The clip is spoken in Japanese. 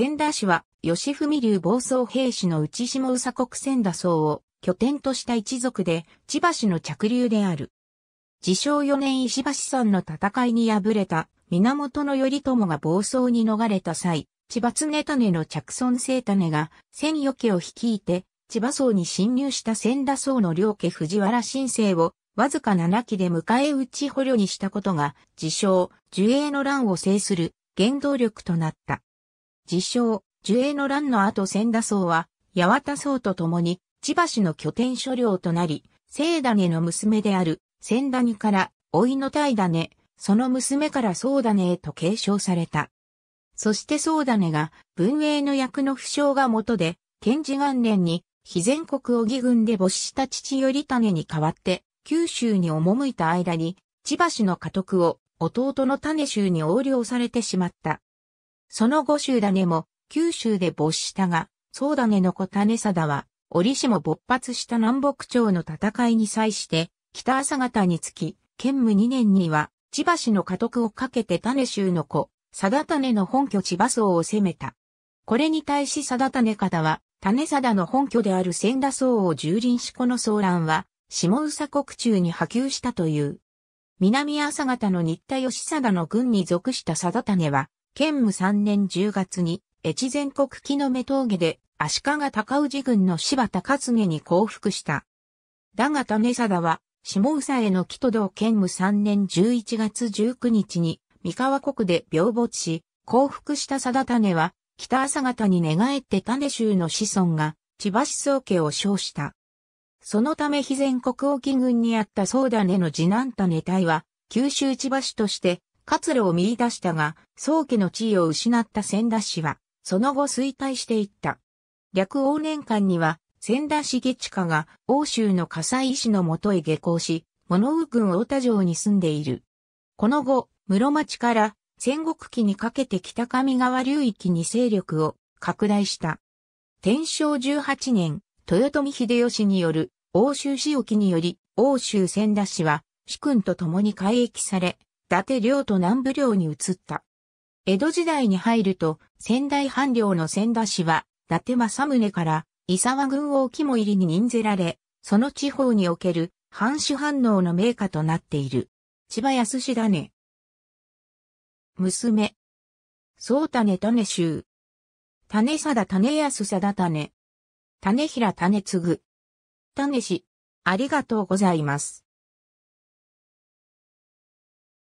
千田氏は、吉文流暴走兵士の内下宇佐国千田僧を拠点とした一族で、千葉氏の着流である。自称4年石橋さんの戦いに敗れた源頼朝が暴走に逃れた際、千葉常種の着村聖種が千余家を率いて、千葉荘に侵入した千田荘の両家藤原新生をわずか7期で迎え撃ち捕虜にしたことが、自称、樹栄の乱を制する原動力となった。自称、樹栄の乱の後千田荘は、八幡荘と共に、千葉市の拠点所領となり、聖種の娘である、千谷から、老いの大種、その娘から宗種へと継承された。そして宗種が、文英の役の不詳が元で、賢治元年に、非全国を義軍で没した父より種に代わって、九州に赴いた間に、千葉市の家督を、弟の種州に横領されてしまった。その後州種も九州で没したが、総種の子種貞は、折しも勃発した南北朝の戦いに際して、北朝方につき、県務2年には、千葉市の家督をかけて種州の子、貞種の本拠千葉荘を攻めた。これに対し貞種方は、種貞の本拠である千田荘を蹂躙しこの騒乱は、下宇佐国中に波及したという。南朝方の新田義貞の軍に属した貞種は、兼武3年10月に、越前国木の目峠で、足利高氏軍の柴田勝家に降伏した。だが種貞は、下宇佐への木と道兼武3年11月19日に、三河国で病没し、降伏した貞種は、北朝方に寝返って種州の子孫が、千葉思想家を称した。そのため肥前国沖軍にあった宗種の次男種隊は、九州千葉市として、活路を見出したが、宗家の地位を失った千田氏は、その後衰退していった。略往年間には、千田氏地下が欧州の火災医師のもとへ下校し、物雨郡大田城に住んでいる。この後、室町から戦国期にかけて北上川流域に勢力を拡大した。天正18年、豊臣秀吉による欧州市沖により、欧州千田氏は、主君と共に改役され、伊達領と南部領に移った。江戸時代に入ると、仙台藩領の仙田氏は、伊達政宗から、伊沢軍を肝入りに任ぜられ、その地方における、藩主反応の名家となっている。千葉康氏だね。娘。そう種種州。種貞種安貞種。種平種継ぐ。種氏。ありがとうございます。